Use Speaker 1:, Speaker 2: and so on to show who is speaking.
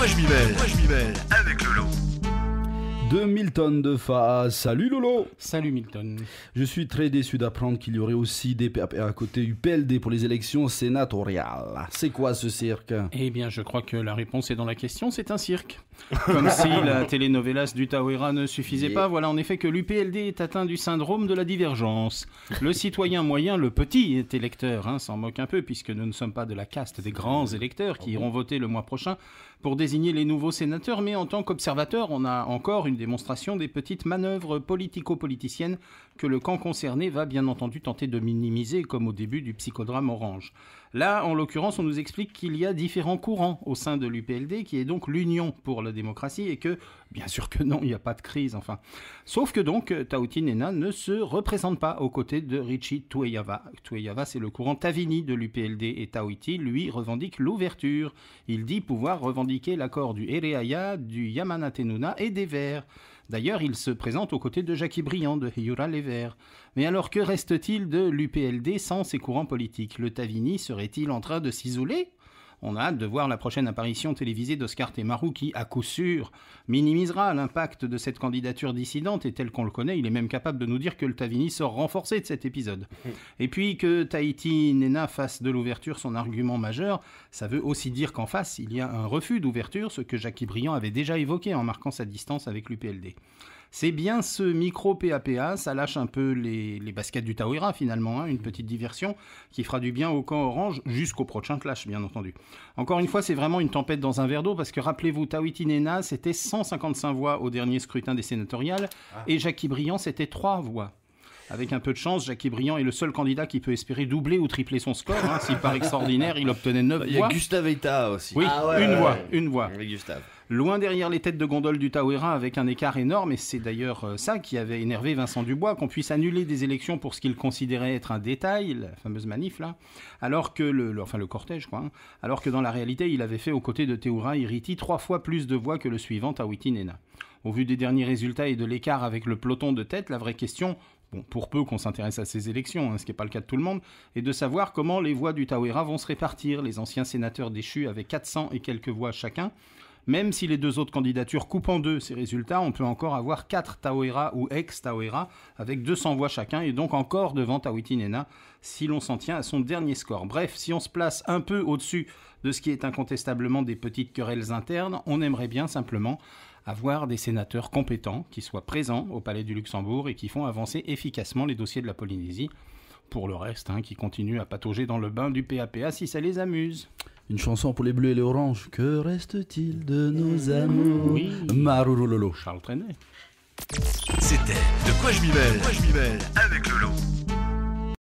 Speaker 1: Moi je m'y je m'y Avec Lolo. De Milton de fa. Salut Lolo Salut Milton. Je suis très déçu d'apprendre qu'il y aurait aussi des PAP à côté UPLD pour les élections sénatoriales. C'est quoi ce cirque
Speaker 2: Eh bien, je crois que la réponse est dans la question, c'est un cirque. Comme si la
Speaker 1: telenovelas du Tawera
Speaker 2: ne suffisait pas, voilà en effet que l'UPLD est atteint du syndrome de la divergence. Le citoyen moyen, le petit électeur, hein, s'en moque un peu, puisque nous ne sommes pas de la caste des grands électeurs qui ah iront voter le mois prochain pour désigner les nouveaux sénateurs, mais en tant qu'observateur, on a encore une démonstration des petites manœuvres politico-politiciennes que le camp concerné va bien entendu tenter de minimiser, comme au début du psychodrame Orange. Là, en l'occurrence, on nous explique qu'il y a différents courants au sein de l'UPLD, qui est donc l'union pour le démocratie et que, bien sûr que non, il n'y a pas de crise, enfin. Sauf que donc, euh, Tauti Nena ne se représente pas aux côtés de Richie Tueyava. Tueyava, c'est le courant Tavini de l'UPLD et Taouti, lui, revendique l'ouverture. Il dit pouvoir revendiquer l'accord du Ereaya, du Yamana et des Verts. D'ailleurs, il se présente aux côtés de Jackie Briand de Hiura Les Verts. Mais alors que reste-t-il de l'UPLD sans ses courants politiques Le Tavini serait-il en train de s'isoler on a hâte de voir la prochaine apparition télévisée d'Oscar Temaru qui, à coup sûr, minimisera l'impact de cette candidature dissidente et tel qu'on le connaît, il est même capable de nous dire que le Tavini sort renforcé de cet épisode. Et puis que Tahiti Nena fasse de l'ouverture son argument majeur, ça veut aussi dire qu'en face, il y a un refus d'ouverture, ce que Jackie Briand avait déjà évoqué en marquant sa distance avec l'UPLD c'est bien ce micro PAPA, ça lâche un peu les, baskets du Taouira finalement, hein, une petite diversion qui fera du bien au camp orange jusqu'au prochain clash bien entendu. Encore une fois, c'est vraiment une tempête dans un verre d'eau parce que rappelez-vous, Tawiti c'était 155 voix au dernier scrutin des sénatoriales ah. et Jackie Briand c'était 3 voix. Avec un peu de chance, Jackie Briand est le seul candidat qui peut espérer doubler ou tripler son score. Hein, si par extraordinaire, il obtenait 9 ah voix. Il y a Gustave aussi. Oui, une voix, une voix. Gustave loin derrière les têtes de gondole du Tawera avec un écart énorme. Et c'est d'ailleurs euh, ça qui avait énervé Vincent Dubois, qu'on puisse annuler des élections pour ce qu'il considérait être un détail, la fameuse manif là, alors que le, enfin le cortège quoi, hein. alors que dans la réalité il avait fait aux côtés de Théoura Iriti trois fois plus de voix que le suivant Tawiti Nena. Au vu des derniers résultats et de l'écart avec le peloton de tête, la vraie question, pour peu qu'on s'intéresse à ces élections, hein, ce qui n'est pas le cas de tout le monde, est de savoir comment les voix du Tawera vont se répartir. Les anciens sénateurs déchus avaient 400 et quelques voix chacun, même si les deux autres candidatures coupent en deux ces résultats, on peut encore avoir quatre Taoïra ou ex taoïra avec 200 voix chacun et donc encore devant Tawiti Nena si l'on s'en tient à son dernier score. Bref, si on se place un peu au-dessus de ce qui est incontestablement des petites querelles internes, on aimerait bien simplement avoir des sénateurs compétents qui soient présents au Palais du Luxembourg et qui font avancer efficacement les dossiers de la Polynésie. Pour le reste, hein, qui continuent à patauger dans le bain du PAPA si ça les amuse
Speaker 1: une chanson pour les bleus et les oranges. Que reste-t-il de nos amours oui. Charles Trenet. C'était De quoi je m'y mêle. Avec Lolo.